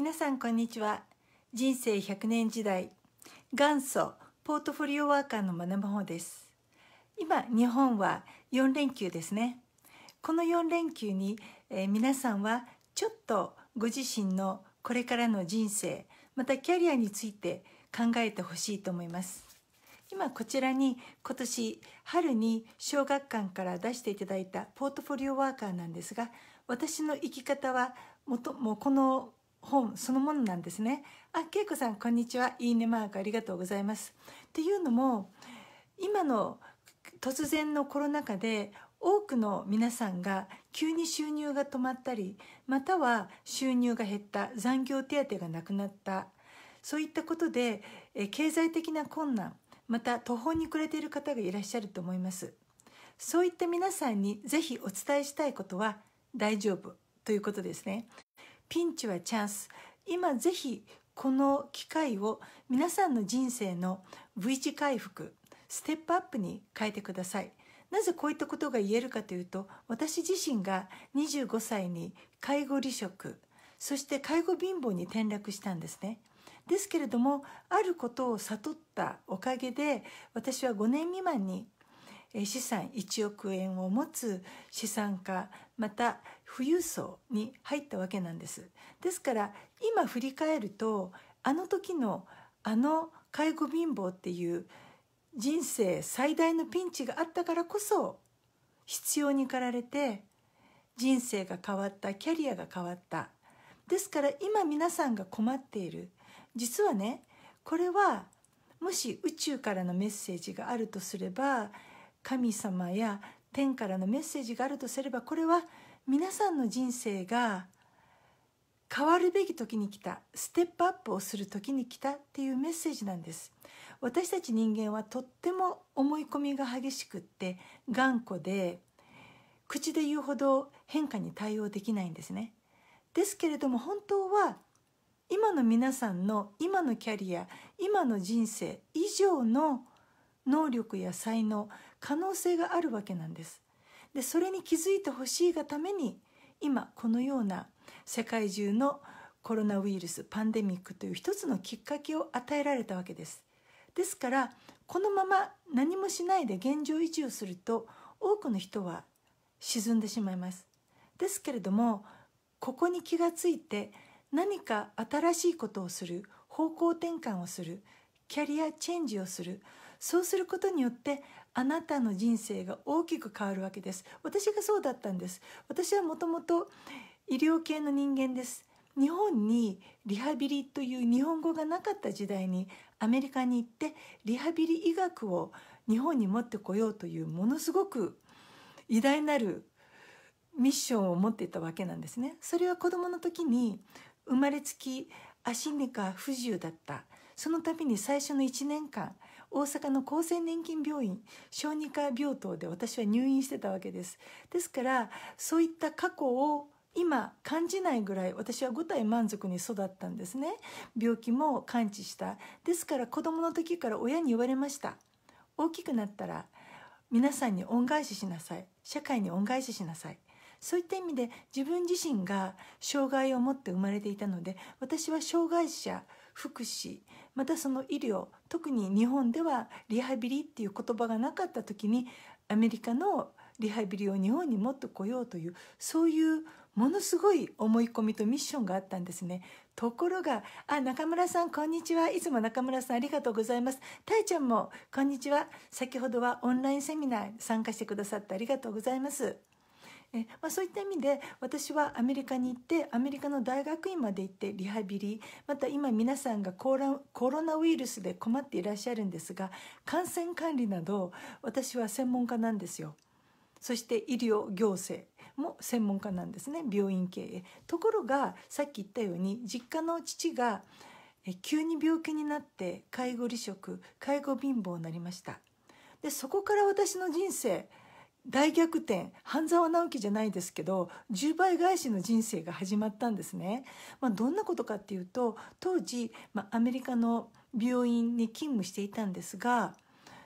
皆さんこんにちは人生100年時代元祖ポートフォリオワーカーの学ぶ方です今日本は4連休ですねこの4連休に、えー、皆さんはちょっとご自身のこれからの人生またキャリアについて考えてほしいと思います今こちらに今年春に小学館から出していただいたポートフォリオワーカーなんですが私の生き方はもともこの本そのものなんですね。あ、恵子さん、こんにちは。いいねマークありがとうございます。っていうのも、今の突然のコロナ禍で多くの皆さんが急に収入が止まったり、または収入が減った、残業手当がなくなった、そういったことで、え経済的な困難、また途方に暮れている方がいらっしゃると思います。そういった皆さんにぜひお伝えしたいことは大丈夫ということですね。ピンチはチャンス今ぜひこの機会を皆さんの人生の V 字回復ステップアップに変えてくださいなぜこういったことが言えるかというと私自身が25歳に介護離職そして介護貧乏に転落したんですねですけれどもあることを悟ったおかげで私は5年未満に資産1億円を持つ資産家また富裕層に入ったわけなんですですから今振り返るとあの時のあの介護貧乏っていう人生最大のピンチがあったからこそ必要に駆られて人生が変わったキャリアが変わったですから今皆さんが困っている実はねこれはもし宇宙からのメッセージがあるとすれば神様や天からのメッセージがあるとすればこれは皆さんの人生が変わるべき時に来たステップアップをする時に来たっていうメッセージなんです私たち人間はとっても思い込みが激しくって頑固で口で言うほど変化に対応できないんですねですけれども本当は今の皆さんの今のキャリア今の人生以上の能力や才能可能性があるわけなんですでそれに気づいてほしいがために今このような世界中のコロナウイルスパンデミックという一つのきっかけを与えられたわけですですからこのまま何もしないで現状維持をすると多くの人は沈んでしまいますですけれどもここに気がついて何か新しいことをする方向転換をするキャリアチェンジをするそうすることによってあなたの人生が大きく変わるわけです私がそうだったんです私はもともと医療系の人間です日本にリハビリという日本語がなかった時代にアメリカに行ってリハビリ医学を日本に持ってこようというものすごく偉大なるミッションを持っていたわけなんですねそれは子供の時に生まれつき足にか不自由だったその度に最初の1年間大阪の厚生年金病院小児科病棟で私は入院してたわけですですからそういった過去を今感じないぐらい私は五体満足に育ったんですね病気も完治したですから子供の時から親に言われました大きくなったら皆さんに恩返ししなさい社会に恩返ししなさいそういった意味で自分自身が障害を持って生まれていたので私は障害者福祉またその医療特に日本ではリハビリっていう言葉がなかった時にアメリカのリハビリを日本にもっと来ようというそういうものすごい思い込みとミッションがあったんですねところが「あ中村さんこんにちはいつも中村さんありがとうございますたいちゃんもこんにちは先ほどはオンラインセミナー参加してくださってありがとうございます」えまあ、そういった意味で私はアメリカに行ってアメリカの大学院まで行ってリハビリまた今皆さんがコロナウイルスで困っていらっしゃるんですが感染管理など私は専門家なんですよ。そして医療行政も専門家なんですね病院経営。ところがさっき言ったように実家の父が急に病気になって介護離職介護貧乏になりました。でそこから私の人生大逆転半沢直樹じゃないですけど10倍返しの人生が始まったんですね、まあ、どんなことかっていうと当時、まあ、アメリカの病院に勤務していたんですが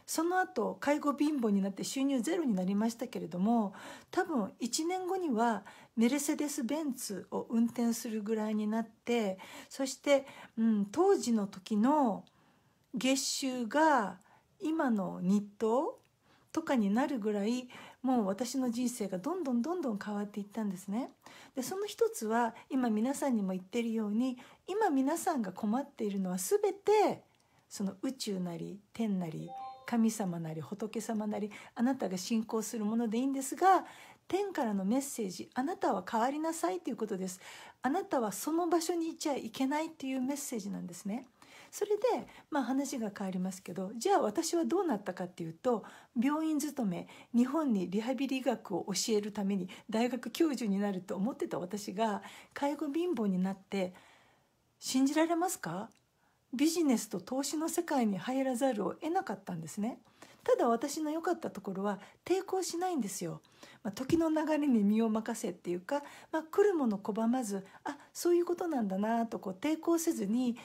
その後介護貧乏になって収入ゼロになりましたけれども多分1年後にはメルセデス・ベンツを運転するぐらいになってそして、うん、当時の時の月収が今の日当とかになるぐらいもう私の人生がどんどんどんどん変わっていったんですね。でその一つは今皆さんにも言ってるように今皆さんが困っているのは全てその宇宙なり天なり神様なり仏様なりあなたが信仰するものでいいんですが天からのメッセージあなたは変わりなさいということですあなたはその場所にいちゃいけないっていうメッセージなんですねそれで、まあ、話が変わりますけどじゃあ私はどうなったかっていうと病院勤め日本にリハビリ医学を教えるために大学教授になると思ってた私が介護貧乏になって信じられますかビジネスと投資の世界に入らざるを得なかったんですね。ただ私の良かったところは抵抗しないんですよ。まあ、時の流れに身を任せっていうか、まあ、来るもの拒まずあそういうことなんだなとこう抵抗せずに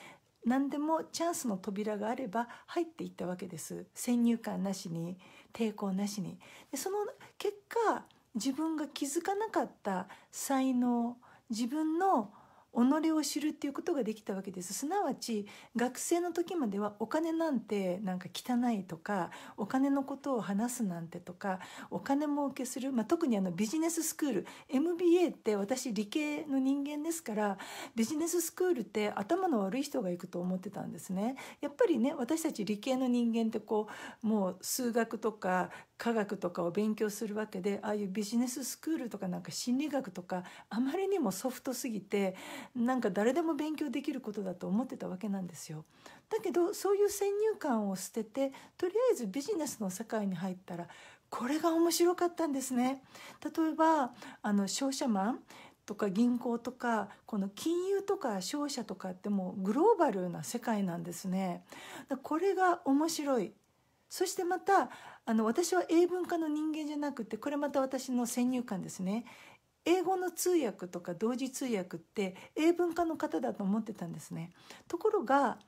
何でもチャンスの扉があれば入っていったわけです先入観なしに抵抗なしにでその結果自分が気づかなかった才能自分の己を知るっていうことができたわけですすなわち学生の時まではお金なんてなんか汚いとかお金のことを話すなんてとかお金儲けする、まあ、特にあのビジネススクール MBA って私理系の人間ですからビジネススクールって頭の悪い人が行くと思ってたんですね。やっぱりね私たち理系の人間ってこうもう数学とか科学とかを勉強するわけでああいうビジネススクールとかなんか心理学とかあまりにもソフトすぎてなんか誰でも勉強できることだと思ってたわけなんですよ。だけどそういう先入観を捨ててとりあえずビジネスの世界に入ったらこれが面白かったんですね。例えばあの商社マンとか銀行とかこの金融とか商社とかってもうグローバルな世界なんですね。これが面白いそしてまたあの私は英文化の人間じゃなくてこれまた私の先入観ですね英語の通訳とか同時通訳って英文化の方だと思ってたんですねところが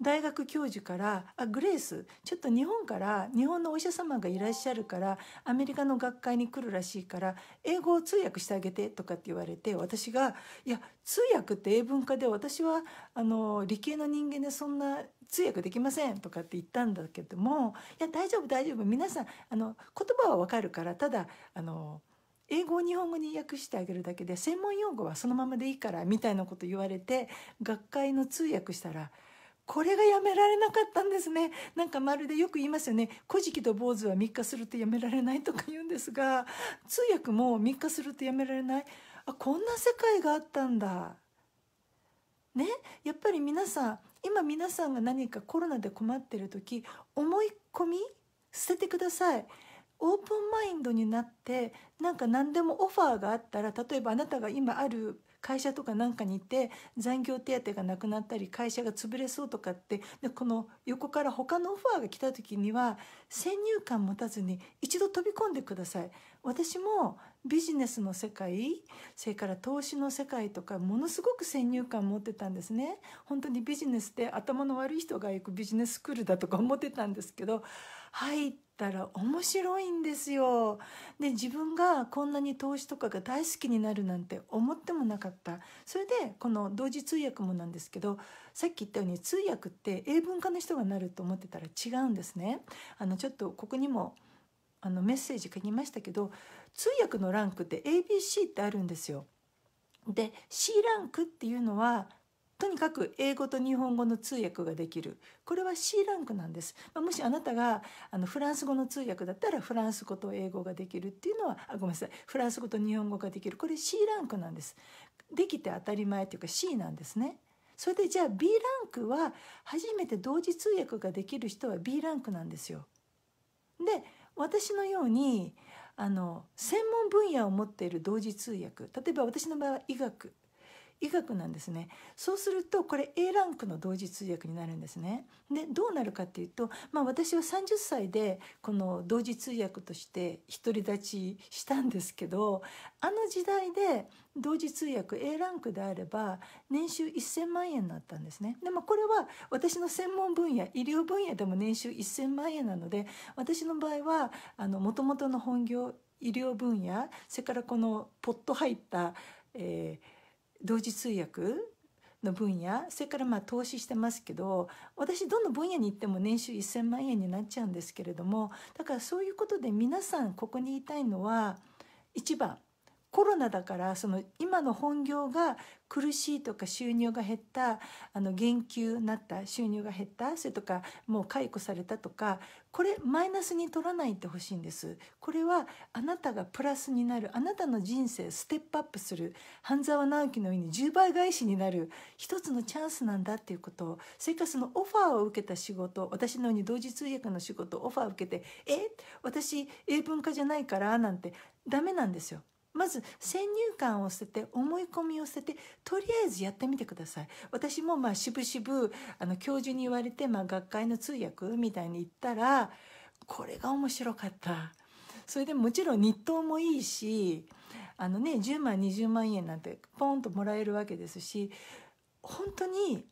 大学教授から「あグレースちょっと日本から日本のお医者様がいらっしゃるからアメリカの学会に来るらしいから英語を通訳してあげて」とかって言われて私が「いや通訳って英文化で私はあの理系の人間でそんな通訳できません」とかって言ったんだけども「いや大丈夫大丈夫皆さんあの言葉はわかるからただあの英語を日本語に訳してあげるだけで専門用語はそのままでいいから」みたいなこと言われて学会の通訳したら「これがやめられなかったんですねなんかまるでよく言いますよね「古事記と坊主は3日するとやめられない」とか言うんですが通訳も3日するとやめられないあこんな世界があったんだねやっぱり皆さん今皆さんが何かコロナで困ってる時思い込み捨ててくださいオープンマインドになってなんか何でもオファーがあったら例えばあなたが今ある会社とかなんかにいて残業手当がなくなったり会社が潰れそうとかってでこの横から他のオファーが来た時には先入観持たずに一度飛び込んでください私もビジネスの世界それから投資の世界とかものすごく先入観持ってたんですね本当にビジネスって頭の悪い人が行くビジネススクールだとか思ってたんですけど入ってたら面白いんですよ。で自分がこんなに投資とかが大好きになるなんて思ってもなかった。それでこの同時通訳もなんですけどさっき言ったように通訳って英文化の人がなると思ってたら違うんですね。あのちょっとここにもあのメッセージ書きましたけど通訳のランクって ABC ってあるんですよ。で C ランクっていうのはとにかく英語と日本語の通訳ができるこれは C ランクなんです、まあ、もしあなたがあのフランス語の通訳だったらフランス語と英語ができるっていうのはあごめんなさいフランス語と日本語ができるこれ C ランクなんですできて当たり前というか C なんですねそれでじゃあ B ランクは初めて同時通訳ができる人は B ランクなんですよで私のようにあの専門分野を持っている同時通訳例えば私の場合は医学医学なんですねそうするとこれ A ランクの同時通訳になるんですねでどうなるかっていうと、まあ、私は30歳でこの同時通訳として独り立ちしたんですけどあの時代で同時通訳 A ランクであれば年収1000万円になったんですねでもこれは私の専門分野医療分野でも年収1000万円なので私の場合はもともとの本業医療分野それからこのポット入った、えー同時通訳の分野それからまあ投資してますけど私どの分野に行っても年収1,000万円になっちゃうんですけれどもだからそういうことで皆さんここに言いたいのは一番コロナだからその今の本業が苦しいとか収入が減ったあの減給になった収入が減ったそれとかもう解雇されたとかこれマイナスに取らないってほしいんですこれはあなたがプラスになるあなたの人生ステップアップする半沢直樹のように10倍返しになる一つのチャンスなんだっていうことをそれからそのオファーを受けた仕事私のように同時通訳の仕事オファーを受けてえ私英文化じゃないからなんてダメなんですよ。まず先入観を捨てて思い込みを捨ててとりあえずやってみてください私もまあしぶしぶあの教授に言われてまあ学会の通訳みたいに言ったらこれが面白かったそれでもちろん日当もいいしあのね10万20万円なんてポンともらえるわけですし本当に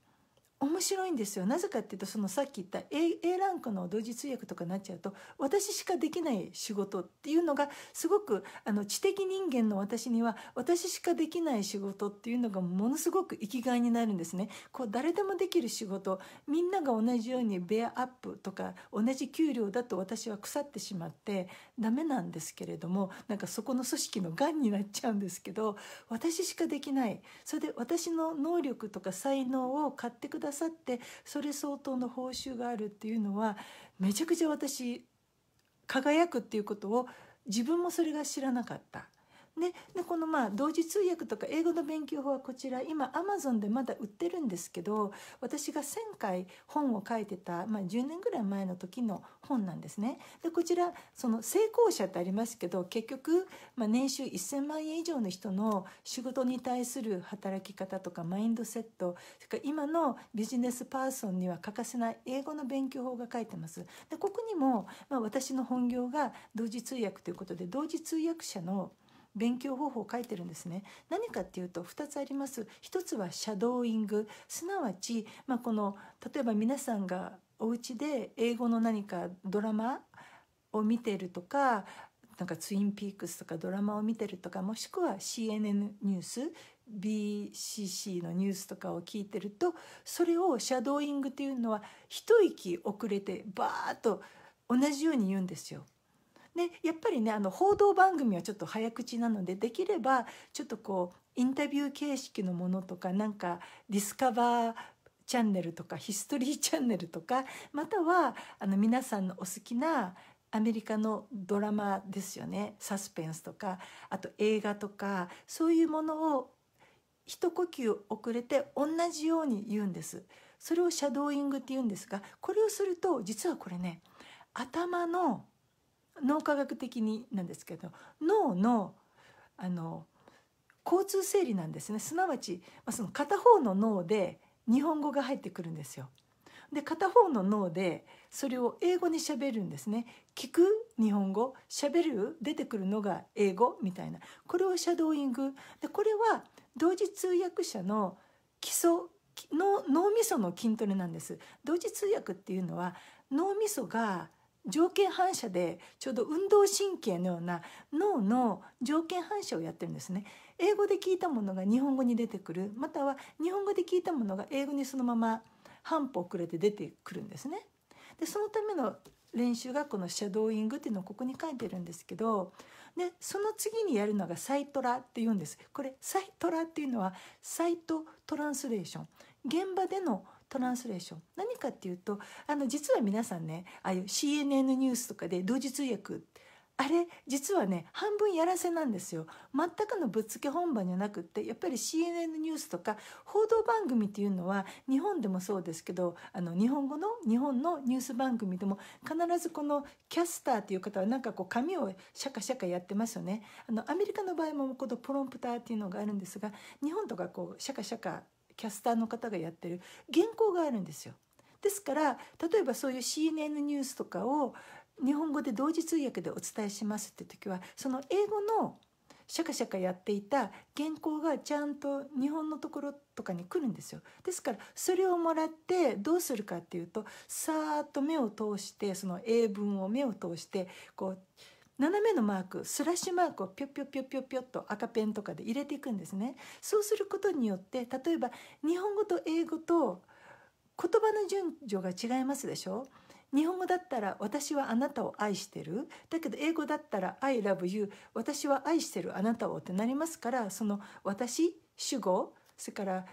面白いんですよなぜかっていうとそのさっき言った A, A ランクの同時通訳とかになっちゃうと私しかできない仕事っていうのがすごくあの知的人間の私には私しかできない仕事っていうのがものすごく生きがいになるんですね。こう誰でもできる仕事みんなが同じようにベアアップとか同じ給料だと私は腐ってしまってダメなんですけれどもなんかそこの組織のがんになっちゃうんですけど私しかできないそれで私の能力とか才能を買ってくだださってそれ相当の報酬があるっていうのはめちゃくちゃ私輝くっていうことを自分もそれが知らなかったね、でこのまあ同時通訳とか英語の勉強法はこちら今アマゾンでまだ売ってるんですけど私が1,000回本を書いてた、まあ、10年ぐらい前の時の本なんですね。でこちらその成功者ってありますけど結局、まあ、年収1,000万円以上の人の仕事に対する働き方とかマインドセットそれから今のビジネスパーソンには欠かせない英語の勉強法が書いてます。でここにも、まあ、私の本業が同時通訳ということで同時通訳者の勉強方法を書いてるんですね。何かっていうと2つあります。1つはシャドーイングすなわち、まあ、この例えば皆さんがお家で英語の何かドラマを見てるとかなんかツインピークスとかドラマを見てるとかもしくは CNN ニュース BCC のニュースとかを聞いてるとそれをシャドーイングっていうのは一息遅れてバーッと同じように言うんですよ。でやっぱりねあの報道番組はちょっと早口なのでできればちょっとこうインタビュー形式のものとかなんかディスカバーチャンネルとかヒストリーチャンネルとかまたはあの皆さんのお好きなアメリカのドラマですよねサスペンスとかあと映画とかそういうものを一呼吸遅れて同じように言うんですそれをシャドーイングって言うんですがこれをすると実はこれね頭の脳科学的になんですけど脳のあの交通整理なんですねすなわち、まあ、その片方の脳で日本語が入ってくるんですよ。で片方の脳でそれを英語にしゃべるんですね聞く日本語しゃべる出てくるのが英語みたいなこれをシャドーイングでこれは同時通訳者の基礎脳脳みその筋トレなんです同時通訳っていうのは脳みそが条件反射でちょうど運動神経のような脳の条件反射をやってるんですね。英語で聞いたものが日本語に出てくるまたは日本語で聞いたものが英語にそのまま半歩遅れて出てくるんですね。でそのための練習がこのシャドーイングっていうのをここに書いてるんですけどでその次にやるのがサイトラっていうんですこれサイトラっていうのはサイトトランスレーション現場でのトランスレーション何かっていうとあの実は皆さんねああいう CNN ニュースとかで同時通訳あれ実はね半分やらせなんですよ全くのぶっつけ本番じゃなくってやっぱり CNN ニュースとか報道番組っていうのは日本でもそうですけどあの日本語の日本のニュース番組でも必ずこのキャスターっていう方はなんかこう紙をシャカシャカやってますよねあのアメリカの場合もこのプロンプターっていうのがあるんですが日本とかこうシャカシャカキャスターの方がやってる原稿があるんですよ。ですから例えばそういう CNN ニュースとかを日本語で同時通訳でお伝えしますって時はその英語のシャカシャカやっていた原稿がちゃんと日本のところとかに来るんですよですからそれをもらってどうするかっていうとさーっと目を通してその英文を目を通してこう斜めのマークスラッシュマークをぴょぴょぴょぴょぴょと赤ペンとかで入れていくんですねそうすることによって例えば日本語と英語と言葉の順序が違いますでしょ日本語だったら「私はあなたを愛してる」だけど英語だったら「I love you」「私は愛してるあなたを」ってなりますからその「私」主語それから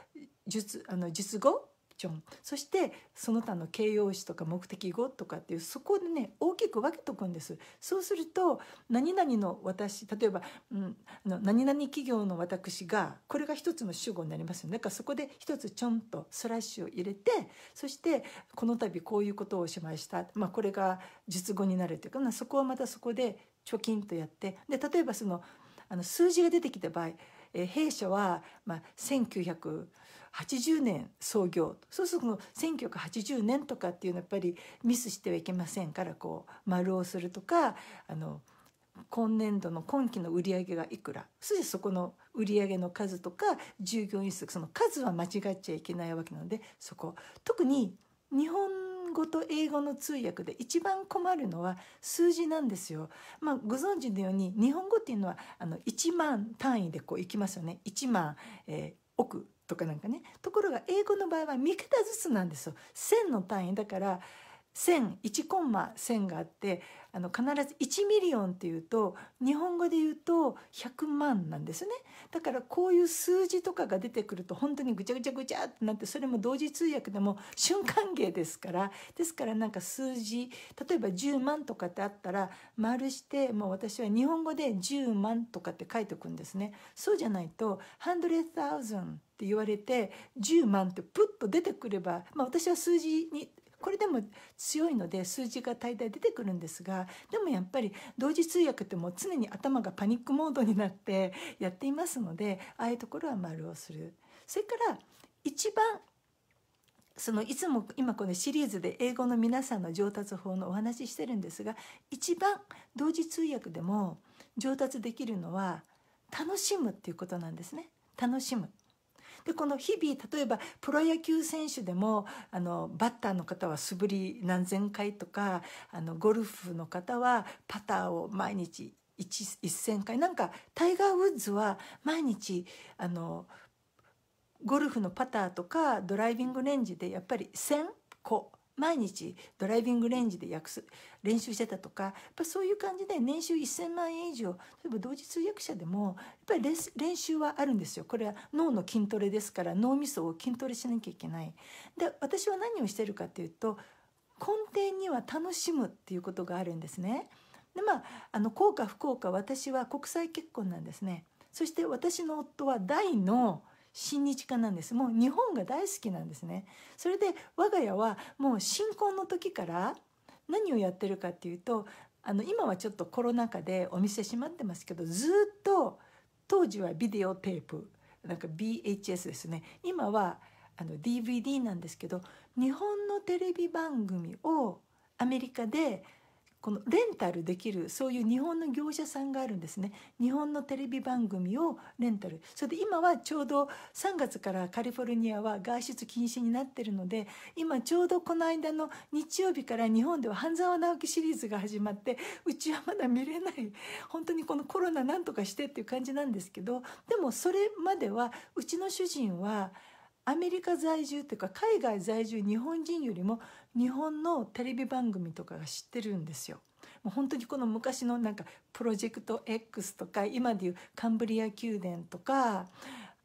術あの術語ョンそしてその他の形容詞とか目的語とかっていうそこでね大きく分けとくんですそうすると何々の私例えば、うん、あの何々企業の私がこれが一つの主語になりますよねだからそこで一つちょんとスラッシュを入れてそしてこの度こういうことをしました、まあ、これが術語になるというかそこはまたそこで貯金とやってで例えばそのあの数字が出てきた場合、え弊社は、まあ、1900 80年創業そうすると1980年とかっていうのはやっぱりミスしてはいけませんからこう丸をするとかあの今年度の今期の売り上げがいくらそしてそこの売り上げの数とか従業員数その数は間違っちゃいけないわけなのでそこ特に日本語と英語の通訳で一番困るのは数字なんですよ。まあ、ご存知のように日本語っていうのはあの1万単位でこういきますよね。1万、えー、億とかなんかねところが英語の場合は3桁ずつなんですよ線の単位だから1000 1コンマ1000があってあの必ず1ミリオンっていうと日本語で言うと100万なんですねだからこういう数字とかが出てくると本当にぐちゃぐちゃぐちゃってなってそれも同時通訳でも瞬間芸ですからですからなんか数字例えば10万とかってあったら丸してもう私は日本語で10万とかって書いておくんですねそうじゃないと100,000って言われて10万ってプッと出てくれば、まあ、私は数字にこれでも強いので数字が大体出てくるんですがでもやっぱり同時通訳ってもう常に頭がパニックモードになって やっていますのでああいうところは丸をする。それから一番そのいつも今このシリーズで英語の皆さんの上達法のお話ししてるんですが一番同時通訳でも上達できるのは楽しむっていうことなんですね楽しむでこの日々例えばプロ野球選手でもあのバッターの方は素振り何千回とかあのゴルフの方はパターを毎日1,000回なんかタイガー・ウッズは毎日あのゴルフのパターとかドライビングレンジでやっぱり1,000個毎日ドライビングレンジで訳す練習してたとかやっぱそういう感じで年収1,000万円以上例えば同時通訳者でもやっぱり練習はあるんですよこれは脳の筋トレですから脳みそを筋トレしなきゃいけない。で私は何をしてるかっていうと根底には楽しむっていうことがあるんですね。でまああの幸か不幸か私は国際結婚なんですね。そして私の夫は大の親日家なんですもう日本が大好きなんですねそれで我が家はもう新婚の時から何をやってるかっていうとあの今はちょっとコロナ禍でお店閉まってますけどずっと当時はビデオテープなんか BHS ですね今はあの DVD なんですけど日本のテレビ番組をアメリカでこのレンタルできるそういう日本の業者さんがあるんですね日本のテレビ番組をレンタルそれで今はちょうど3月からカリフォルニアは外出禁止になってるので今ちょうどこの間の日曜日から日本では半沢直樹シリーズが始まってうちはまだ見れない本当にこのコロナなんとかしてっていう感じなんですけどでもそれまではうちの主人はアメリカ在住というか海外在住日本人よりも日本のテレビ番組とかが知ってるんですよ。もう本当にこの昔のなんかプロジェクト X とか今でいうカンブリア宮殿とか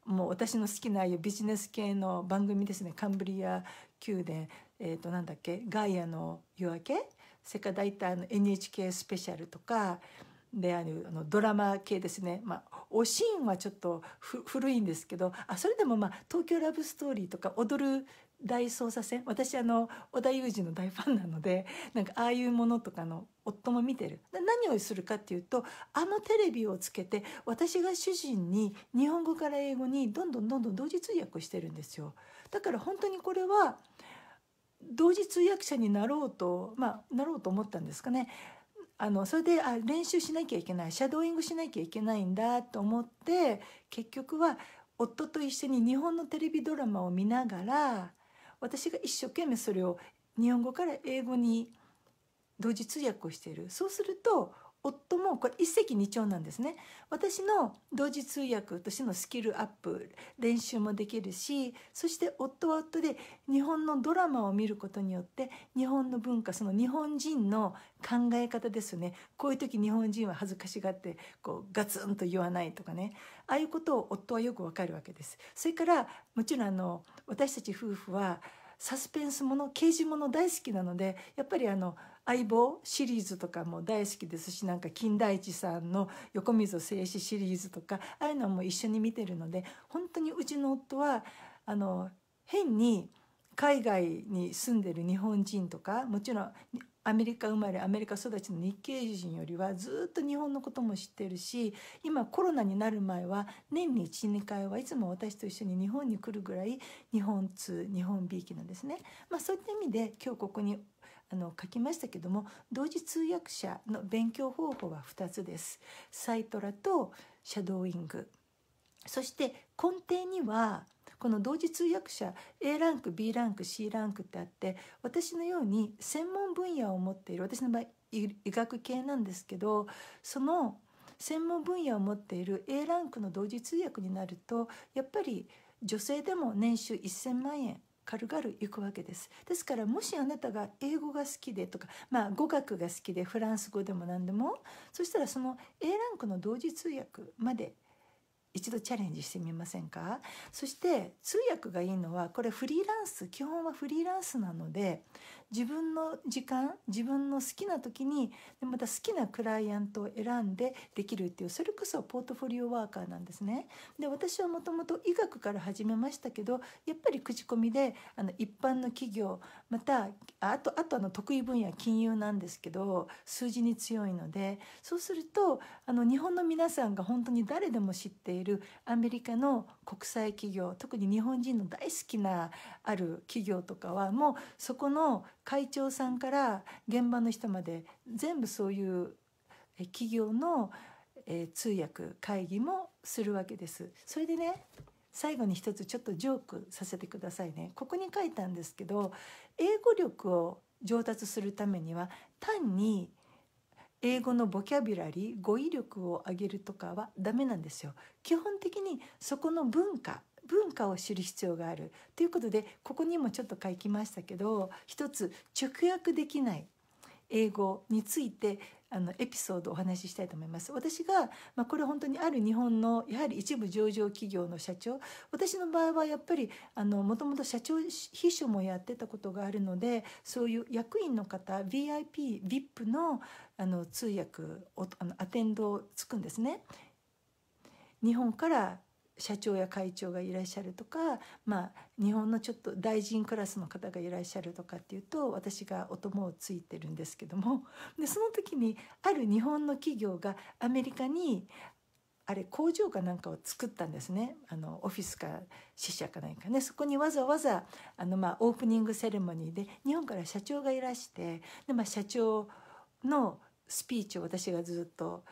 もう私の好きなああいうビジネス系の番組ですねカンブリア宮殿、えー、となんだっけガイアの夜明け世界大体の NHK スペシャルとかであのドラマ系ですね、まあ、おーンはちょっと古いんですけどあそれでも、まあ「東京ラブストーリー」とか「踊る大捜査線私あの織田裕二の大ファンなのでなんかああいうものとかの夫も見てる何をするかっていうとあのテレビをつけて私が主人に日本語から英語にどんどんどんどん同時通訳してるんですよだから本当にこれは同時通訳者になろうとまあなろうと思ったんですかねあのそれであ練習しなきゃいけないシャドーイングしなきゃいけないんだと思って結局は夫と一緒に日本のテレビドラマを見ながら私が一生懸命それを日本語から英語に同時通訳をしているそうすると夫もこれ一石二鳥なんですね私の同時通訳としてのスキルアップ練習もできるしそして夫は夫で日本のドラマを見ることによって日本の文化その日本人の考え方ですねこういう時日本人は恥ずかしがってこうガツンと言わないとかねああいうことを夫はよくわかるわけです。それからもちろんあの私たち夫婦はサスペンスもの刑事もの大好きなのでやっぱりあの相棒シリーズとかも大好きですしなんか金田一さんの「横溝静止」シリーズとかああいうのも一緒に見てるので本当にうちの夫はあの変に海外に住んでる日本人とかもちろんアメリカ生まれアメリカ育ちの日系人よりはずっと日本のことも知ってるし今コロナになる前は年に12回はいつも私と一緒に日本に来るぐらい日本通日本びいきなんですね。まあ、そういった意味で今日ここにあの書きましたけども同時通訳者の勉強方法は2つです。サイトラとシャドーイングそして根底にはこの同時通訳者 A ランク B ランク C ランクってあって私のように専門分野を持っている私の場合医学系なんですけどその専門分野を持っている A ランクの同時通訳になるとやっぱり女性でも年収1,000万円軽々行くわけです。ですからもしあなたが英語が好きでとか、まあ、語学が好きでフランス語でも何でもそしたらその A ランクの同時通訳まで一度チャレンジしてみませんかそして通訳がいいのはこれフリーランス基本はフリーランスなので自分の時間自分の好きな時にまた好きなクライアントを選んでできるっていうそれこそポートフォリオワーカーなんですね。で私はもともと医学から始めましたけどやっぱり口コミであの一般の企業またあとあとあの得意分野金融なんですけど数字に強いのでそうするとあの日本の皆さんが本当に誰でも知っているアメリカの国際企業特に日本人の大好きなある企業とかはもうそこの会長さんから現場の人まで全部そういう企業の通訳会議もするわけです。それでね最後に一つちょっとジョークさせてくださいね。ここに書いたんですけど英語力を上達するためには単に英語のボキャビュラリー語彙力を上げるとかはダメなんですよ。基本的にそこの文化文化を知る必要があるということでここにもちょっと書きましたけど一つ直訳できない英語についてあのエピソードをお話ししたいと思います。私が、まあ、これ本当にある日本のやはり一部上場企業の社長私の場合はやっぱりもともと社長秘書もやってたことがあるのでそういう役員の方 VIPVIP のあの通訳あのアテンドをつくんですね。日本から社長や会長がいらっしゃるとか、まあ、日本のちょっと大臣クラスの方がいらっしゃるとかっていうと私がお供をついてるんですけどもでその時にある日本の企業がアメリカにあれ工場かなんかを作ったんですねあのオフィスか支社か何かねそこにわざわざあの、まあ、オープニングセレモニーで日本から社長がいらしてで、まあ、社長のスピーチを私がずっと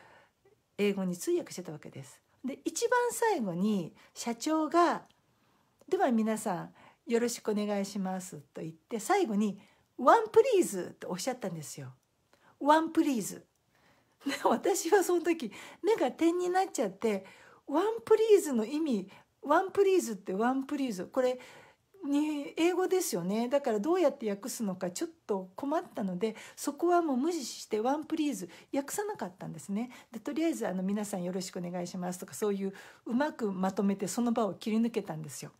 英語に通訳してたわけです。で一番最後に社長が「では皆さんよろしくお願いします」と言って最後に「ワンプリーズ」とおっしゃったんですよ。ワンプリーズで私はその時目が点になっちゃって「ワンプリーズ」の意味「ワンプリーズ」って「ワンプリーズ」これに英語ですよねだからどうやって訳すのかちょっと困ったのでそこはもう無視して「ワンプリーズ」訳さなかったんですねでとりあえずあの「皆さんよろしくお願いします」とかそういううまくまとめてその場を切り抜けたんですよ。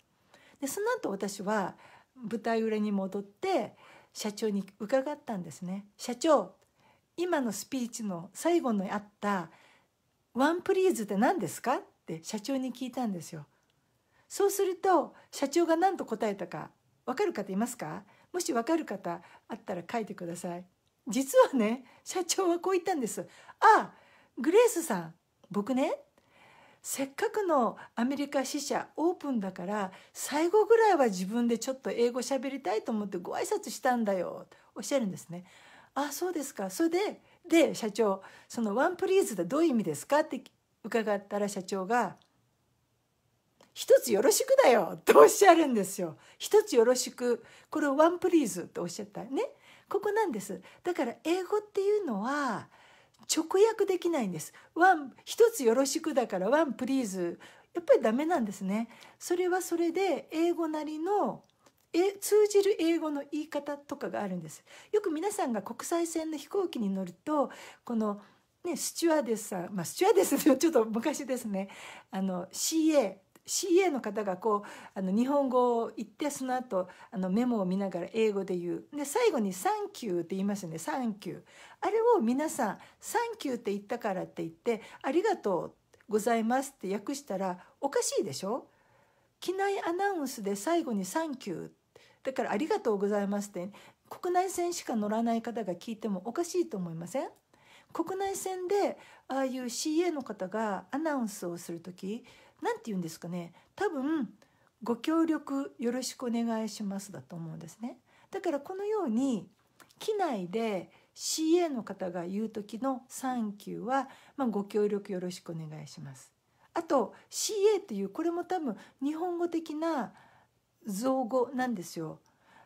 でその後私は舞台裏に戻って社長に伺ったんですね。社長今のスピーチの最後にあった「ワンプリーズって何ですか?」って社長に聞いたんですよ。そうすると社長が何と答えたか分かる方いますかもし分かる方あったら書いてください実はね社長はこう言ったんですあグレースさん僕ねせっかくのアメリカ支社オープンだから最後ぐらいは自分でちょっと英語しゃべりたいと思ってご挨拶したんだよとおっしゃるんですねああそうですかそれでで社長そのワンプリーズってどういう意味ですかって伺ったら社長が一つよろしくだよとおっしゃるんですよ。一つよろしく。これをワンプリーズとおっしゃったね。ここなんです。だから英語っていうのは直訳できないんです。ワン、一つよろしくだからワンプリーズ。やっぱりダメなんですね。それはそれで英語なりのえ通じる英語の言い方とかがあるんです。よく皆さんが国際線の飛行機に乗ると、このね、スチュワーデスさん、まあ、スチュワーデスちょっと昔ですね、あの、CA、CA の方がこうあの日本語を言ってその後あのメモを見ながら英語で言うで最後に「サンキュー」って言いますよね「サンキュー」あれを皆さん「サンキュー」って言ったからって言って「ありがとうございます」って訳したらおかしいでしょ機内アナウンスで最後に「サンキュー」だから「ありがとうございます」って国内線しか乗らない方が聞いてもおかしいと思いません国内線でああいう CA の方がアナウンスをする時何て言うんですかね多分ご協力よろしくお願いしますだと思うんですね。だからこのように機内で CA の方が言う時の「サンキューは」まあ、ご協力よろしくお願いします。あと CA というこれも多分日本語的な造語なんですよ。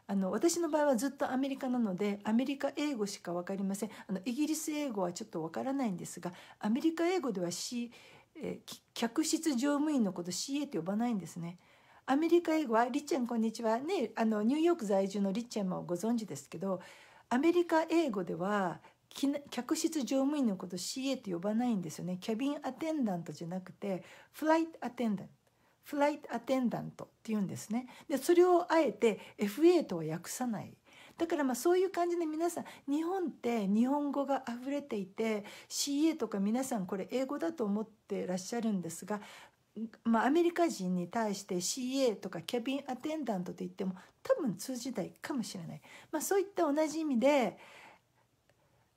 あの私の場合はずっとアメリカなのでアメリカ英語しか分かりませんあのイギリス英語はちょっと分からないんですがアメリカ英語では CA えー、客室乗務員のこと CA って呼ばないんですね。アメリカ英語はりっちゃんこんにちはねあのニューヨーク在住のりっちゃんもご存知ですけどアメリカ英語では客室乗務員のこと CA って呼ばないんですよねキャビンアテンダントじゃなくてフライトアテンダントフライトアテンダントって言うんですねでそれをあえて FA とは訳さないだからまあそういう感じで皆さん日本って日本語があふれていて CA とか皆さんこれ英語だと思ってらっしゃるんですがまあ、アメリカ人に対して CA とかキャビンアテンダントと言っても多分通じないかもしれない、まあ、そういった同じ意味で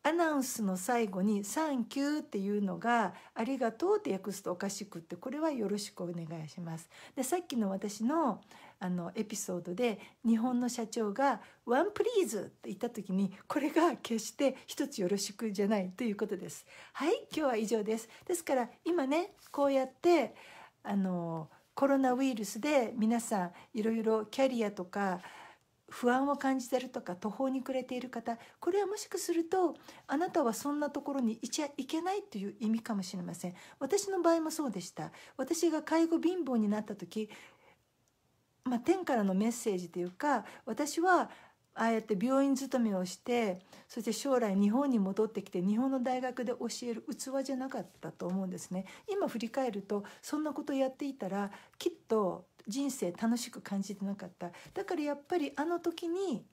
アナウンスの最後に「サンキュー」っていうのが「ありがとう」って訳すとおかしくってこれはよろしくお願いします。でさっきの私の「あのエピソードで日本の社長が「ワンプリーズ」って言った時にこれが決して一つよろしくじゃないということです。はい今日は以上です。ですから今ねこうやってあのコロナウイルスで皆さんいろいろキャリアとか不安を感じてるとか途方に暮れている方これはもしかするとあなたはそんなところにいちゃいけないという意味かもしれません私の場合もそうでした私が介護貧乏になった時まあ、天からのメッセージというか私はああやって病院勤めをしてそして将来日本に戻ってきて日本の大学で教える器じゃなかったと思うんですね今振り返るとそんなことやっていたらきっと人生楽しく感じてなかっただからやっぱりあの時に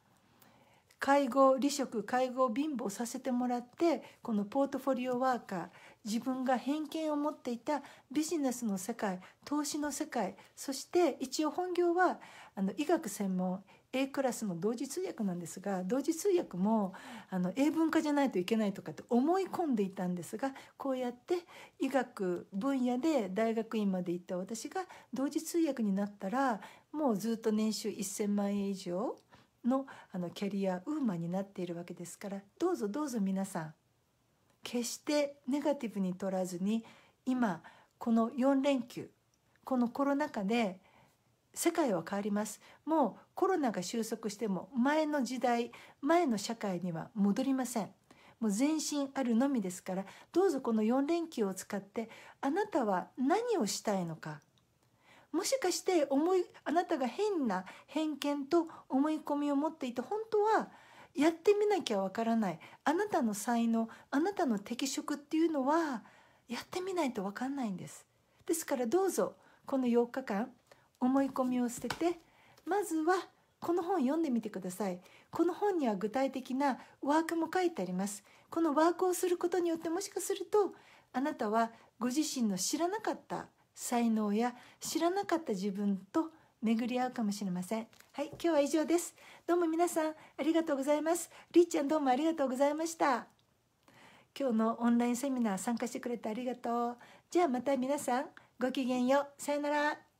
介護離職介護貧乏させてもらってこのポートフォリオワーカー自分が偏見を持っていたビジネスの世界投資の世界そして一応本業はあの医学専門 A クラスの同時通訳なんですが同時通訳もあの英文化じゃないといけないとかって思い込んでいたんですがこうやって医学分野で大学院まで行った私が同時通訳になったらもうずっと年収1,000万円以上のあのキャリアウーマンになっているわけですからどうぞどうぞ皆さん決してネガティブに取らずに今この4連休このコロナ禍で世界は変わりますもうコロナが収束しても前の時代前の社会には戻りませんもう全身あるのみですからどうぞこの4連休を使ってあなたは何をしたいのかもしかして思いあなたが変な偏見と思い込みを持っていて本当はやってみなきゃわからないあなたの才能あなたの適職っていうのはやってみないとわかんないんですですからどうぞこの4日間思い込みを捨ててまずはこの本読んでみてくださいこの本には具体的なワークも書いてありますこのワークをすることによってもしかするとあなたはご自身の知らなかった才能や知らなかった自分と巡り合うかもしれませんはい今日は以上ですどうも皆さんありがとうございますりっちゃんどうもありがとうございました今日のオンラインセミナー参加してくれてありがとうじゃあまた皆さんごきげんようさよなら